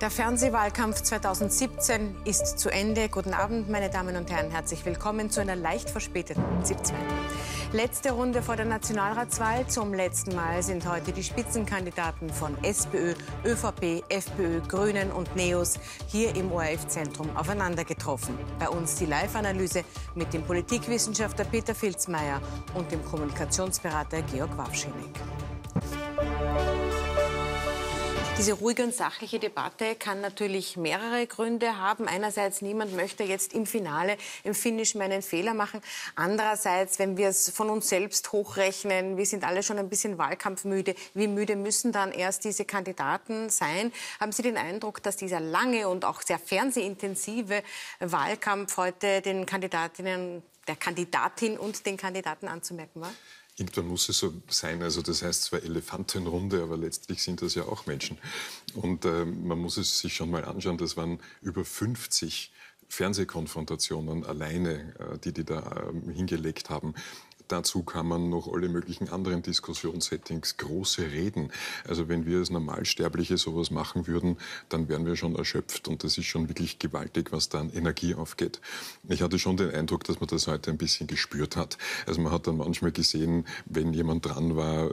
Der Fernsehwahlkampf 2017 ist zu Ende. Guten Abend, meine Damen und Herren. Herzlich willkommen zu einer leicht verspäteten ZIP-2. Letzte Runde vor der Nationalratswahl. Zum letzten Mal sind heute die Spitzenkandidaten von SPÖ, ÖVP, FPÖ, Grünen und NEOS hier im ORF-Zentrum aufeinander getroffen. Bei uns die Live-Analyse mit dem Politikwissenschaftler Peter Filzmeier und dem Kommunikationsberater Georg Wawschinek. Diese ruhige und sachliche Debatte kann natürlich mehrere Gründe haben. Einerseits, niemand möchte jetzt im Finale, im Finish meinen Fehler machen. Andererseits, wenn wir es von uns selbst hochrechnen, wir sind alle schon ein bisschen wahlkampfmüde. Wie müde müssen dann erst diese Kandidaten sein? Haben Sie den Eindruck, dass dieser lange und auch sehr fernsehintensive Wahlkampf heute den Kandidatinnen, der Kandidatin und den Kandidaten anzumerken war? Irgendwann muss es so sein. Also das heißt zwar Elefantenrunde, aber letztlich sind das ja auch Menschen. Und äh, man muss es sich schon mal anschauen. Das waren über 50 Fernsehkonfrontationen alleine, äh, die die da äh, hingelegt haben. Dazu kann man noch alle möglichen anderen Diskussionssettings große Reden. Also wenn wir als Normalsterbliche sowas machen würden, dann wären wir schon erschöpft und das ist schon wirklich gewaltig, was da an Energie aufgeht. Ich hatte schon den Eindruck, dass man das heute ein bisschen gespürt hat. Also man hat dann manchmal gesehen, wenn jemand dran war,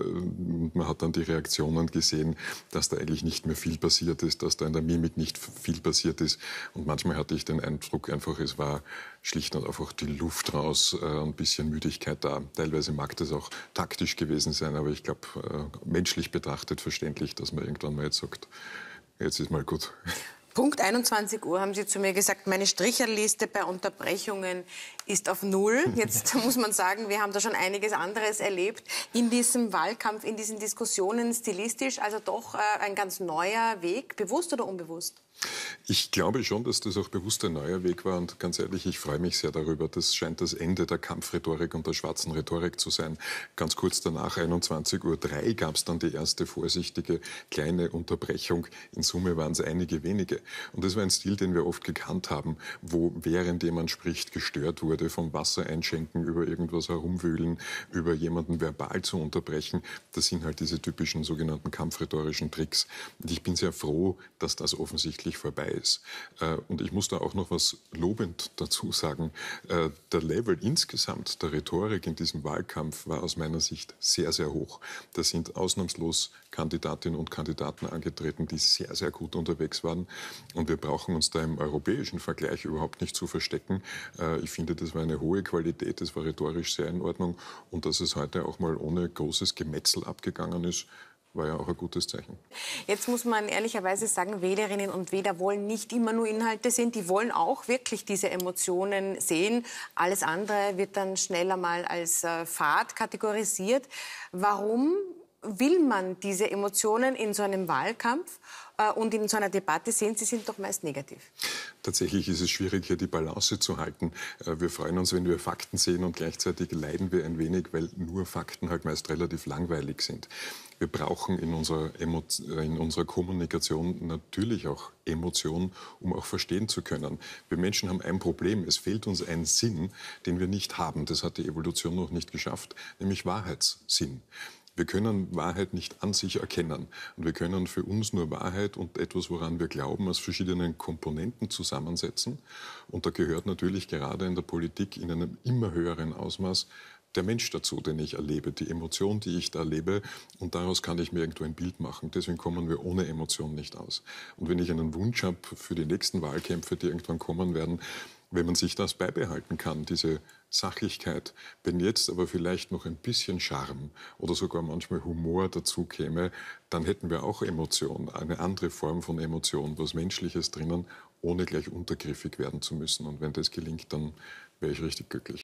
man hat dann die Reaktionen gesehen, dass da eigentlich nicht mehr viel passiert ist, dass da in der Mimik nicht viel passiert ist. Und manchmal hatte ich den Eindruck einfach, es war schlicht und einfach die Luft raus, äh, ein bisschen Müdigkeit da. Teilweise mag das auch taktisch gewesen sein, aber ich glaube, äh, menschlich betrachtet verständlich, dass man irgendwann mal jetzt sagt, jetzt ist mal gut. Punkt 21 Uhr haben Sie zu mir gesagt, meine Stricherliste bei Unterbrechungen ist auf Null. Jetzt muss man sagen, wir haben da schon einiges anderes erlebt in diesem Wahlkampf, in diesen Diskussionen stilistisch. Also doch äh, ein ganz neuer Weg, bewusst oder unbewusst? Ich glaube schon, dass das auch bewusst ein neuer Weg war und ganz ehrlich, ich freue mich sehr darüber. Das scheint das Ende der Kampfrhetorik und der schwarzen Rhetorik zu sein. Ganz kurz danach, 21.03 Uhr, gab es dann die erste vorsichtige kleine Unterbrechung. In Summe waren es einige wenige. Und das war ein Stil, den wir oft gekannt haben, wo während jemand spricht, gestört wurde wurde, vom Wasser einschenken, über irgendwas herumwühlen, über jemanden verbal zu unterbrechen. Das sind halt diese typischen sogenannten kampfrhetorischen Tricks. Und ich bin sehr froh, dass das offensichtlich vorbei ist. Äh, und ich muss da auch noch was lobend dazu sagen. Äh, der Level insgesamt der Rhetorik in diesem Wahlkampf war aus meiner Sicht sehr, sehr hoch. Da sind ausnahmslos Kandidatinnen und Kandidaten angetreten, die sehr, sehr gut unterwegs waren. Und wir brauchen uns da im europäischen Vergleich überhaupt nicht zu verstecken. Äh, ich finde, das war eine hohe Qualität, das war rhetorisch sehr in Ordnung. Und dass es heute auch mal ohne großes Gemetzel abgegangen ist, war ja auch ein gutes Zeichen. Jetzt muss man ehrlicherweise sagen, Wählerinnen und Wähler wollen nicht immer nur Inhalte sehen, die wollen auch wirklich diese Emotionen sehen. Alles andere wird dann schneller mal als äh, Fahrt kategorisiert. Warum will man diese Emotionen in so einem Wahlkampf äh, und in so einer Debatte sehen? Sie sind doch meist negativ. Tatsächlich ist es schwierig, hier die Balance zu halten. Äh, wir freuen uns, wenn wir Fakten sehen und gleichzeitig leiden wir ein wenig, weil nur Fakten halt meist relativ langweilig sind. Wir brauchen in unserer, Emo in unserer Kommunikation natürlich auch Emotionen, um auch verstehen zu können. Wir Menschen haben ein Problem. Es fehlt uns ein Sinn, den wir nicht haben. Das hat die Evolution noch nicht geschafft, nämlich Wahrheitssinn. Wir können Wahrheit nicht an sich erkennen. Und wir können für uns nur Wahrheit und etwas, woran wir glauben, aus verschiedenen Komponenten zusammensetzen. Und da gehört natürlich gerade in der Politik in einem immer höheren Ausmaß der Mensch dazu, den ich erlebe, die Emotion, die ich da erlebe. Und daraus kann ich mir irgendwo ein Bild machen. Deswegen kommen wir ohne Emotion nicht aus. Und wenn ich einen Wunsch habe für die nächsten Wahlkämpfe, die irgendwann kommen werden, wenn man sich das beibehalten kann, diese Sachlichkeit, wenn jetzt aber vielleicht noch ein bisschen Charme oder sogar manchmal Humor dazu käme, dann hätten wir auch Emotionen, eine andere Form von Emotion, was Menschliches drinnen, ohne gleich untergriffig werden zu müssen. Und wenn das gelingt, dann wäre ich richtig glücklich.